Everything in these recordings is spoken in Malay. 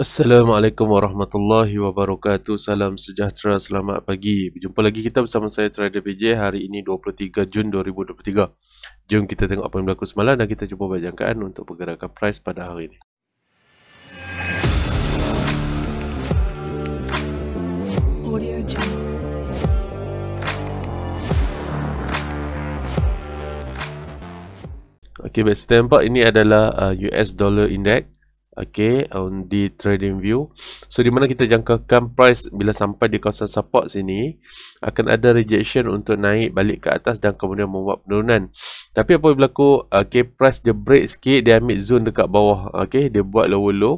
Assalamualaikum warahmatullahi wabarakatuh. Salam sejahtera, selamat pagi. Berjumpa lagi kita bersama saya Trader PJ hari ini 23 Jun 2023. Jom kita tengok apa yang berlaku semalam dan kita cuba buat untuk pergerakan price pada hari ini. Okay, baik. Seperti nampak, ini adalah US uh, Dollar Index okay, on di trading view so di mana kita jangkakan price bila sampai di kawasan support sini akan ada rejection untuk naik balik ke atas dan kemudian membuat penurunan tapi apa yang berlaku okay, price dia break sikit dia ambil zone dekat bawah okay, dia buat lower low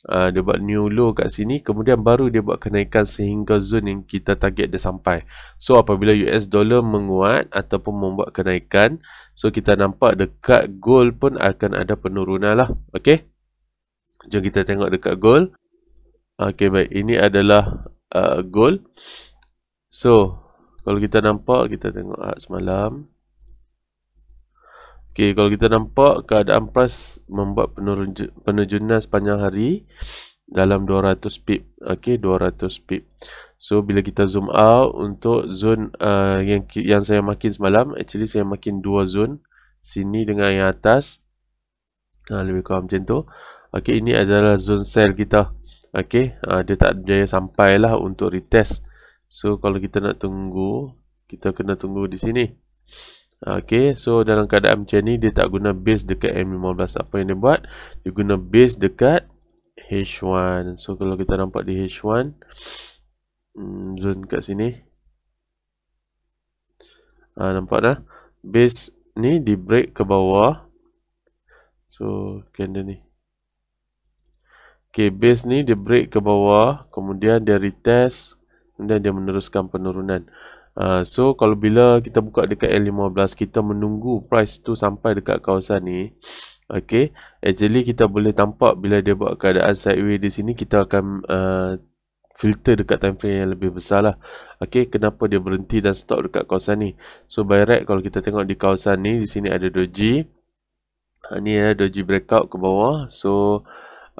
Uh, dia buat new low kat sini kemudian baru dia buat kenaikan sehingga zone yang kita target dia sampai so apabila US dollar menguat ataupun membuat kenaikan so kita nampak dekat gold pun akan ada penurunan lah okay Jom kita tengok dekat goal. Okay, baik. Ini adalah uh, goal. So, kalau kita nampak, kita tengok uh, semalam. Okay, kalau kita nampak, keadaan pras membuat penurunan sepanjang hari dalam 200 pip. Okay, 200 pip. So, bila kita zoom out untuk zone uh, yang yang saya makin semalam, actually saya makin dua zone. Sini dengan yang atas. Uh, lebih kurang macam tu. Okey, ini adalah zone sell kita. Okey, uh, dia tak berjaya sampailah untuk retest. So kalau kita nak tunggu, kita kena tunggu di sini. Okey, so dalam keadaan macam ni dia tak guna base dekat M15 apa yang dia buat? Dia guna base dekat H1. So kalau kita nampak di H1 hmm, zone kat sini. Ah nampak dah? Base ni di break ke bawah. So candle ni Okay, base ni dia break ke bawah, kemudian dia retest, kemudian dia meneruskan penurunan. Uh, so, kalau bila kita buka dekat L15, kita menunggu price tu sampai dekat kawasan ni. Okay, actually kita boleh tampak bila dia buat keadaan sideway di sini, kita akan uh, filter dekat time frame yang lebih besar lah. Okay, kenapa dia berhenti dan stop dekat kawasan ni. So, by right, kalau kita tengok di kawasan ni, di sini ada doji. Ha, ah, ni ya, doji breakout ke bawah. So,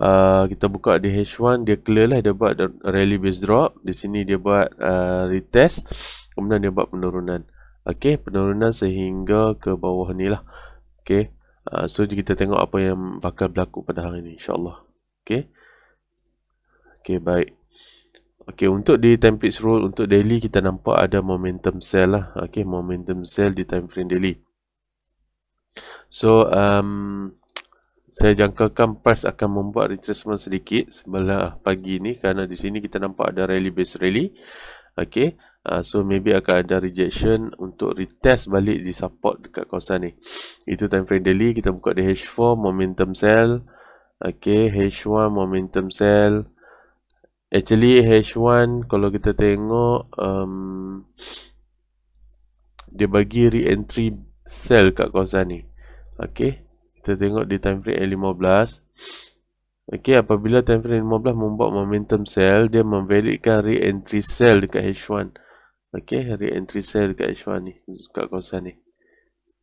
uh, kita buka di H1 dia clear lah dia buat rally base drop di sini dia buat uh, retest kemudian dia buat penurunan okey penurunan sehingga ke bawah ni lah okey uh, so kita tengok apa yang bakal berlaku pada hari ni insyaallah okey okey baik Okey untuk di time pitch rule untuk daily kita nampak ada momentum sell lah okey momentum sell di time frame daily so um, saya jangkakan price akan membuat retracement sedikit sebelah pagi ni kerana di sini kita nampak ada rally base rally okey uh, so maybe akan ada rejection untuk retest balik di support dekat kawasan ni itu time frame daily kita buka di H4 momentum sell okey H1 momentum sell actually H1 kalau kita tengok um, dia bagi re-entry sell kat kawasan ni okey kita tengok di time frame L15 Okey, apabila time frame 15 membuat momentum sell dia memvalidkan re-entry sell dekat H1 Okey, re-entry sell dekat H1 ni dekat kawasan ni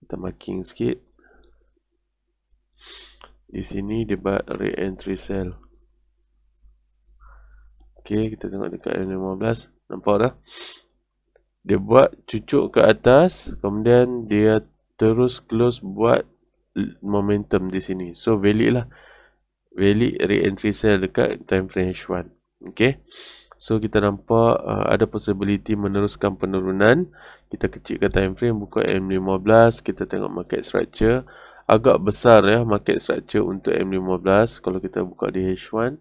kita marking sikit di sini dia buat re-entry sell Okey, kita tengok dekat L15 nampak dah dia buat cucuk ke atas kemudian dia terus close buat momentum di sini. So valid lah. Valid re-entry sell dekat time frame H1. Okay. So kita nampak uh, ada possibility meneruskan penurunan. Kita kecilkan time frame buka M15. Kita tengok market structure. Agak besar ya market structure untuk M15. Kalau kita buka di H1.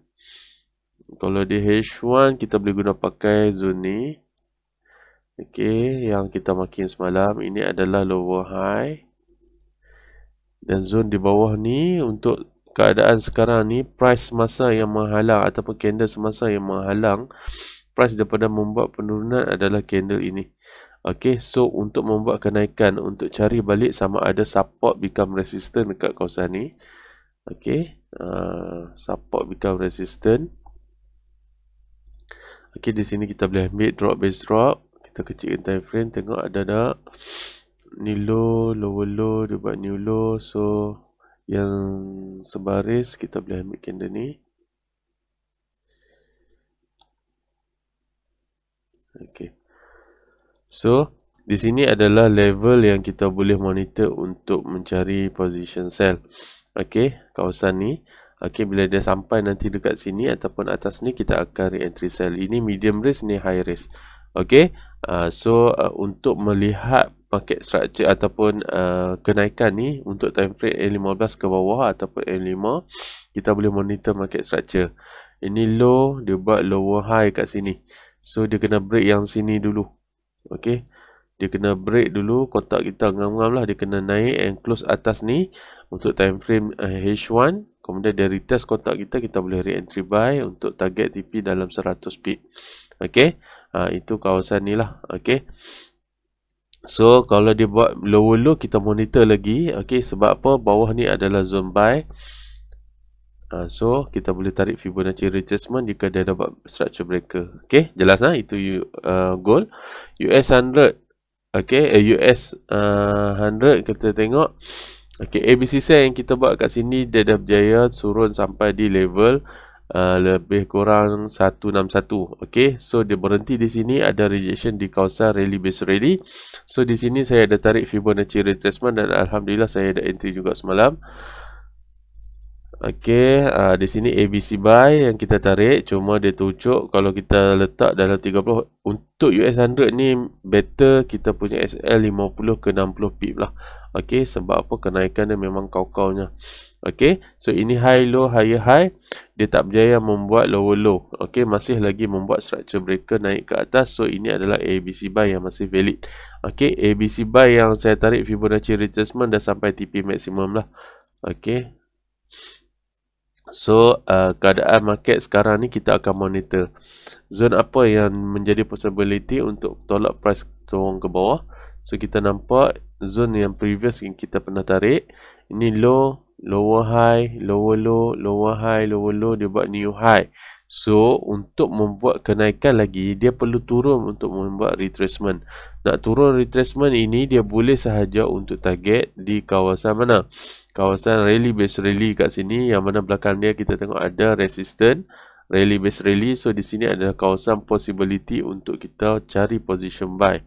Kalau di H1 kita boleh guna pakai zone ni. Okay. Yang kita makin semalam. Ini adalah lower high dan zone di bawah ni untuk keadaan sekarang ni price masa yang menghalang ataupun candle semasa yang menghalang price daripada membuat penurunan adalah candle ini Okey, so untuk membuat kenaikan untuk cari balik sama ada support become resistant dekat kawasan ni Okey, uh, support become resistant Okey, di sini kita boleh ambil drop base drop kita kecilkan time frame tengok ada tak ni low, lower low, dia buat new low so yang sebaris kita boleh ambil candle ni ok so di sini adalah level yang kita boleh monitor untuk mencari position sell ok kawasan ni ok bila dia sampai nanti dekat sini ataupun atas ni kita akan re-entry sell ini medium risk ni high risk ok uh, so uh, untuk melihat market structure ataupun uh, kenaikan ni untuk time frame A15 ke bawah ataupun A5 kita boleh monitor market structure ini low dia buat lower high kat sini so dia kena break yang sini dulu ok dia kena break dulu kotak kita ngam-ngam lah dia kena naik and close atas ni untuk time frame uh, H1 kemudian dia retest kotak kita kita boleh re-entry buy untuk target TP dalam 100 pip ok uh, itu kawasan ni lah ok ok So kalau dia buat low low kita monitor lagi okay, Sebab apa bawah ni adalah zone buy uh, So kita boleh tarik Fibonacci retracement jika dia dapat structure breaker Okay jelas lah itu you, uh, goal US 100 Okay eh, uh, US uh, 100 kita tengok Okay ABC sell yang kita buat kat sini dia dah berjaya turun sampai di level Uh, lebih kurang 161 okey so dia berhenti di sini ada rejection di kawasan rally base rally so di sini saya ada tarik fibonacci retracement dan alhamdulillah saya ada entry juga semalam Okey, uh, di sini ABC buy yang kita tarik cuma dia tucuk kalau kita letak dalam 30 untuk US 100 ni better kita punya SL 50 ke 60 pip lah. Okey, sebab apa kenaikan dia memang kau kau nya. Okay. So, ini high low, higher high. Dia tak berjaya membuat lower low. Okay. Masih lagi membuat structure breaker naik ke atas. So, ini adalah ABC buy yang masih valid. Okay. ABC buy yang saya tarik Fibonacci retracement dah sampai TP maximum lah. Okay. So, uh, keadaan market sekarang ni kita akan monitor. Zone apa yang menjadi possibility untuk tolak price turun ke bawah. So, kita nampak zone yang previous yang kita pernah tarik. Ini low lower high, lower low, lower high, lower low, dia buat new high. So, untuk membuat kenaikan lagi, dia perlu turun untuk membuat retracement. Nak turun retracement ini, dia boleh sahaja untuk target di kawasan mana? Kawasan rally base rally kat sini, yang mana belakang dia kita tengok ada resistance. Rally base rally, so di sini ada kawasan possibility untuk kita cari position buy.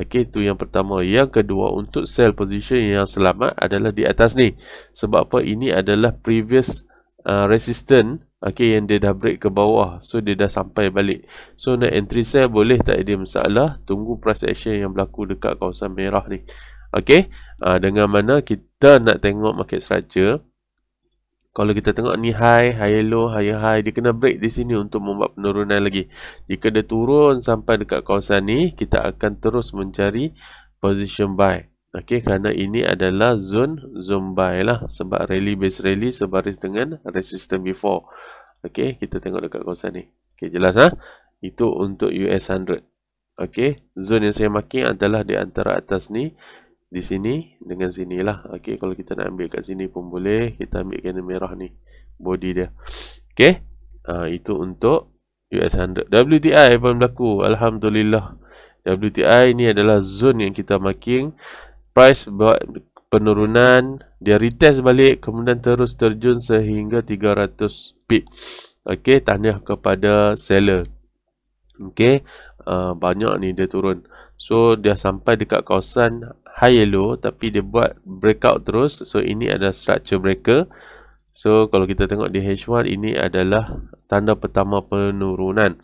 Okey, tu yang pertama. Yang kedua, untuk sell position yang selamat adalah di atas ni. Sebab apa? Ini adalah previous uh, resistance. Okey, yang dia dah break ke bawah. So, dia dah sampai balik. So, nak entry sell boleh tak ada masalah. Tunggu price action yang berlaku dekat kawasan merah ni. Okey, uh, dengan mana kita nak tengok market structure kalau kita tengok ni high, high low, high high dia kena break di sini untuk membuat penurunan lagi jika dia turun sampai dekat kawasan ni kita akan terus mencari position buy ok, kerana ini adalah zone zone buy lah sebab rally base rally sebaris dengan resistance before ok, kita tengok dekat kawasan ni ok, jelas lah ha? itu untuk US 100 ok, zone yang saya marking adalah di antara atas ni di sini dengan sinilah okey kalau kita nak ambil kat sini pun boleh kita ambil kena merah ni body dia okey uh, itu untuk US 100 WTI pun berlaku alhamdulillah WTI ni adalah zone yang kita marking price buat penurunan dia retest balik kemudian terus terjun sehingga 300 pip okey tahniah kepada seller okey uh, banyak ni dia turun so dia sampai dekat kawasan higher low tapi dia buat breakout terus so ini adalah structure breaker so kalau kita tengok di H1 ini adalah tanda pertama penurunan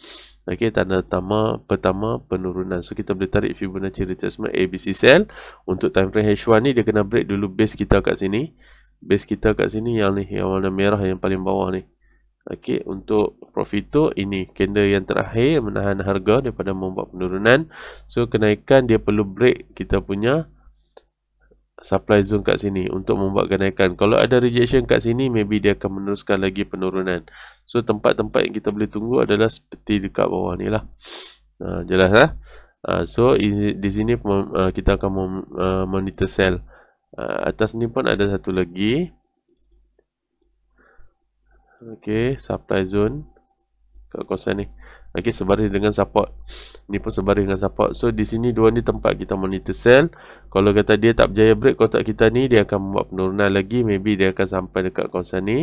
ok tanda pertama pertama penurunan so kita boleh tarik Fibonacci retracement ABC cell untuk time frame H1 ni dia kena break dulu base kita kat sini base kita kat sini yang ni yang warna merah yang paling bawah ni ok untuk profito ini candle yang terakhir menahan harga daripada membuat penurunan so kenaikan dia perlu break kita punya supply zone kat sini untuk membuat kenaikan. Kalau ada rejection kat sini, maybe dia akan meneruskan lagi penurunan. So, tempat-tempat yang kita boleh tunggu adalah seperti dekat bawah ni lah. Uh, jelas lah. Uh, so, in, di sini ah, kita akan ah, monitor sell. Uh, atas ni pun ada satu lagi. Okay, supply zone kat kawasan ni Okay, sebaris dengan support Ni pun sebaris dengan support So, di sini dua ni tempat kita monitor sell Kalau kata dia tak berjaya break kotak kita ni Dia akan buat penurunan lagi Maybe dia akan sampai dekat kawasan ni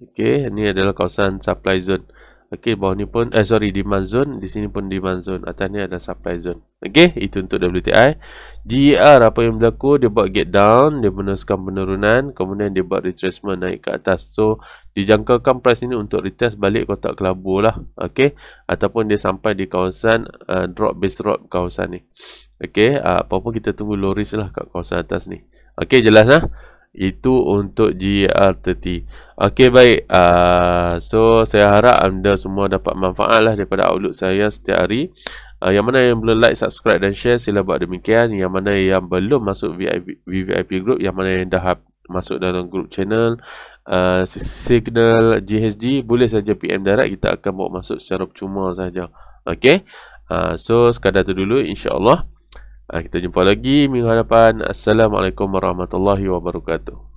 Okay, ni adalah kawasan supply zone Okey, bawah ni pun eh sorry demand zone, di sini pun demand zone, atas ni ada supply zone. Okey, itu untuk WTI. GR e apa yang berlaku? Dia buat get down, dia meneruskan penurunan, kemudian dia buat retracement naik ke atas. So, dijangkakan price ini untuk retest balik kotak kelabu lah. Okey, ataupun dia sampai di kawasan uh, drop base drop kawasan ni. Okey, uh, ah, apa pun kita tunggu low risk lah kat kawasan atas ni. Okey, jelas lah. Huh? itu untuk GR30 Okey baik uh, So saya harap anda semua dapat manfaat lah daripada outlook saya setiap hari uh, Yang mana yang belum like, subscribe dan share sila buat demikian Yang mana yang belum masuk VIP, VIP group Yang mana yang dah masuk dalam group channel uh, Signal GHG Boleh saja PM direct kita akan bawa masuk secara percuma saja Okey uh, So sekadar tu dulu insyaAllah Ah, kita jumpa lagi minggu hadapan. Assalamualaikum warahmatullahi wabarakatuh.